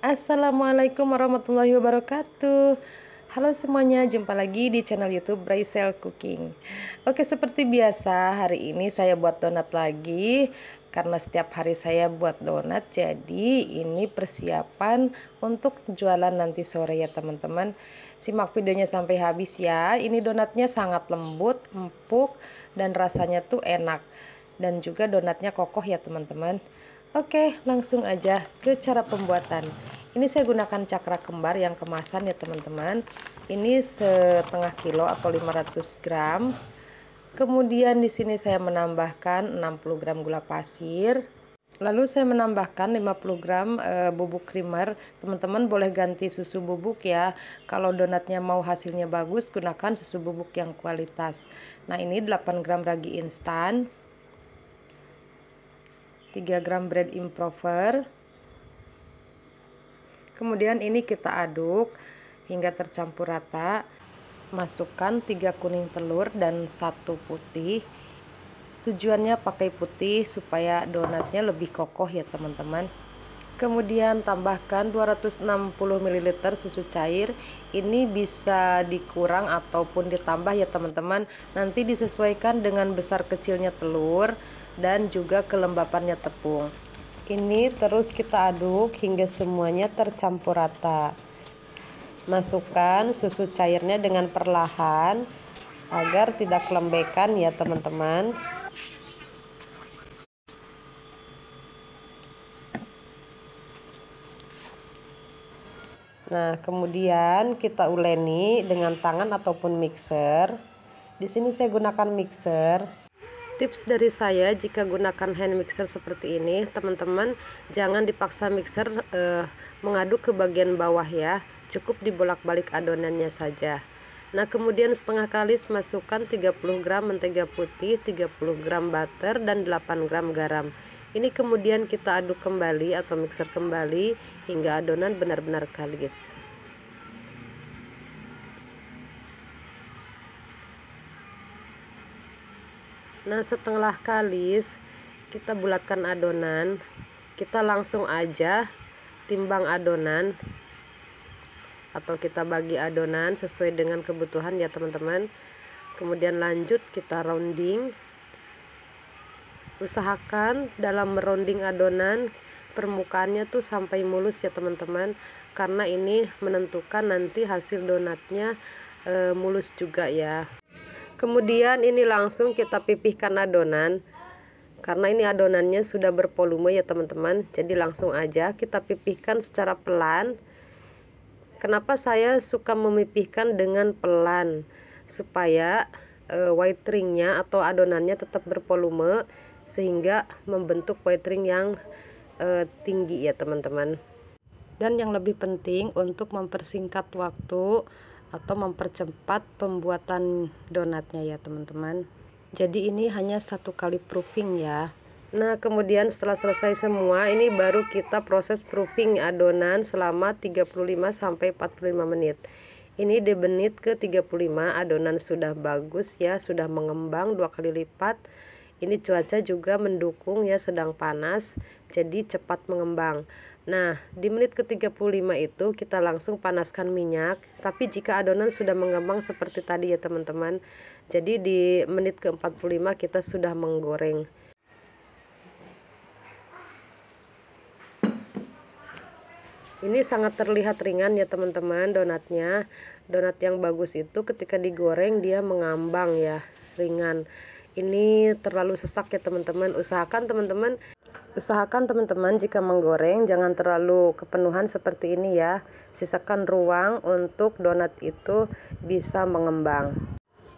Assalamualaikum warahmatullahi wabarakatuh Halo semuanya, jumpa lagi di channel youtube Braisel Cooking Oke seperti biasa, hari ini saya buat donat lagi Karena setiap hari saya buat donat Jadi ini persiapan untuk jualan nanti sore ya teman-teman Simak videonya sampai habis ya Ini donatnya sangat lembut, empuk, dan rasanya tuh enak Dan juga donatnya kokoh ya teman-teman Oke, langsung aja ke cara pembuatan. Ini saya gunakan cakra kembar yang kemasan ya teman-teman. Ini setengah kilo atau 500 gram. Kemudian di sini saya menambahkan 60 gram gula pasir. Lalu saya menambahkan 50 gram e, bubuk krimer. Teman-teman boleh ganti susu bubuk ya. Kalau donatnya mau hasilnya bagus, gunakan susu bubuk yang kualitas. Nah, ini 8 gram ragi instan. 3 gram bread improver kemudian ini kita aduk hingga tercampur rata masukkan 3 kuning telur dan 1 putih tujuannya pakai putih supaya donatnya lebih kokoh ya teman-teman kemudian tambahkan 260 ml susu cair ini bisa dikurang ataupun ditambah ya teman-teman nanti disesuaikan dengan besar kecilnya telur dan juga kelembapannya tepung. Ini terus kita aduk hingga semuanya tercampur rata. Masukkan susu cairnya dengan perlahan agar tidak kelembekan ya teman-teman. Nah, kemudian kita uleni dengan tangan ataupun mixer. Di sini saya gunakan mixer Tips dari saya jika gunakan hand mixer seperti ini, teman-teman jangan dipaksa mixer eh, mengaduk ke bagian bawah ya. Cukup dibolak-balik adonannya saja. Nah, kemudian setengah kalis masukkan 30 gram mentega putih, 30 gram butter dan 8 gram garam. Ini kemudian kita aduk kembali atau mixer kembali hingga adonan benar-benar kalis. nah setelah kalis kita bulatkan adonan kita langsung aja timbang adonan atau kita bagi adonan sesuai dengan kebutuhan ya teman-teman kemudian lanjut kita rounding usahakan dalam merounding adonan permukaannya tuh sampai mulus ya teman-teman karena ini menentukan nanti hasil donatnya e, mulus juga ya kemudian ini langsung kita pipihkan adonan karena ini adonannya sudah bervolume ya teman-teman jadi langsung aja kita pipihkan secara pelan kenapa saya suka memipihkan dengan pelan supaya e, eh, white ringnya atau adonannya tetap bervolume sehingga membentuk white ring yang e, tinggi ya teman-teman dan yang lebih penting untuk mempersingkat waktu atau mempercepat pembuatan donatnya ya teman-teman jadi ini hanya satu kali proofing ya nah kemudian setelah selesai semua ini baru kita proses proofing adonan selama 35 sampai 45 menit ini di menit ke 35 adonan sudah bagus ya sudah mengembang dua kali lipat ini cuaca juga mendukung ya sedang panas jadi cepat mengembang Nah, di menit ke-35 itu kita langsung panaskan minyak. Tapi jika adonan sudah mengembang seperti tadi ya teman-teman. Jadi di menit ke-45 kita sudah menggoreng. Ini sangat terlihat ringan ya teman-teman donatnya. Donat yang bagus itu ketika digoreng dia mengambang ya, ringan. Ini terlalu sesak ya teman-teman. Usahakan teman-teman Usahakan teman-teman jika menggoreng jangan terlalu kepenuhan seperti ini ya. Sisakan ruang untuk donat itu bisa mengembang.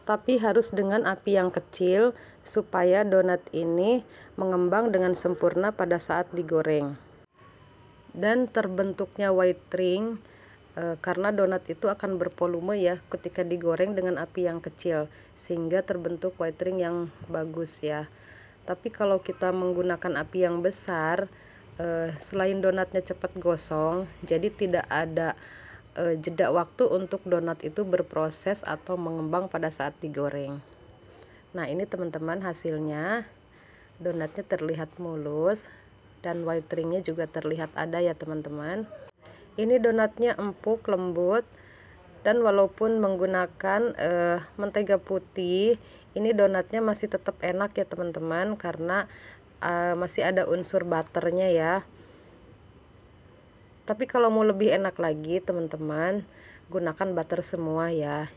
Tapi harus dengan api yang kecil supaya donat ini mengembang dengan sempurna pada saat digoreng. Dan terbentuknya white ring e, karena donat itu akan bervolume ya ketika digoreng dengan api yang kecil sehingga terbentuk white ring yang bagus ya tapi kalau kita menggunakan api yang besar eh, selain donatnya cepat gosong jadi tidak ada eh, jeda waktu untuk donat itu berproses atau mengembang pada saat digoreng nah ini teman-teman hasilnya donatnya terlihat mulus dan white ringnya juga terlihat ada ya teman-teman ini donatnya empuk lembut dan walaupun menggunakan uh, mentega putih ini donatnya masih tetap enak ya teman-teman karena uh, masih ada unsur butternya ya tapi kalau mau lebih enak lagi teman-teman gunakan butter semua ya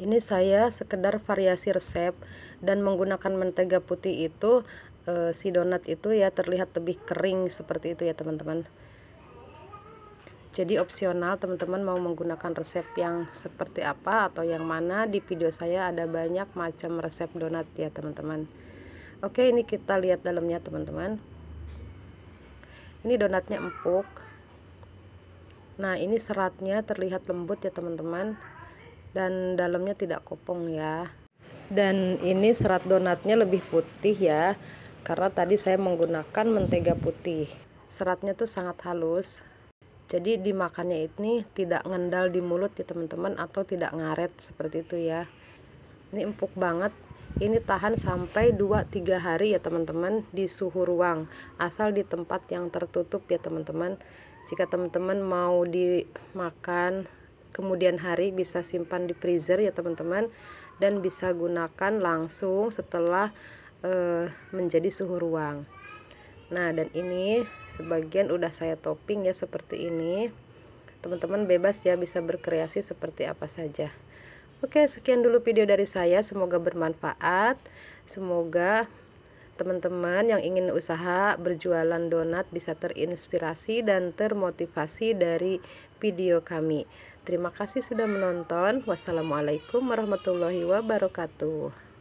ini saya sekedar variasi resep dan menggunakan mentega putih itu eh, si donat itu ya terlihat lebih kering seperti itu ya teman-teman jadi opsional teman-teman mau menggunakan resep yang seperti apa atau yang mana di video saya ada banyak macam resep donat ya teman-teman oke ini kita lihat dalamnya teman-teman ini donatnya empuk nah ini seratnya terlihat lembut ya teman-teman dan dalamnya tidak kopong ya dan ini serat donatnya lebih putih ya karena tadi saya menggunakan mentega putih seratnya tuh sangat halus jadi dimakannya ini tidak ngendal di mulut ya teman-teman atau tidak ngaret seperti itu ya ini empuk banget ini tahan sampai 2-3 hari ya teman-teman di suhu ruang asal di tempat yang tertutup ya teman-teman jika teman-teman mau dimakan kemudian hari bisa simpan di freezer ya teman-teman dan bisa gunakan langsung setelah eh, menjadi suhu ruang nah dan ini sebagian udah saya topping ya seperti ini teman-teman bebas ya bisa berkreasi seperti apa saja Oke, sekian dulu video dari saya. Semoga bermanfaat. Semoga teman-teman yang ingin usaha berjualan donat bisa terinspirasi dan termotivasi dari video kami. Terima kasih sudah menonton. Wassalamualaikum warahmatullahi wabarakatuh.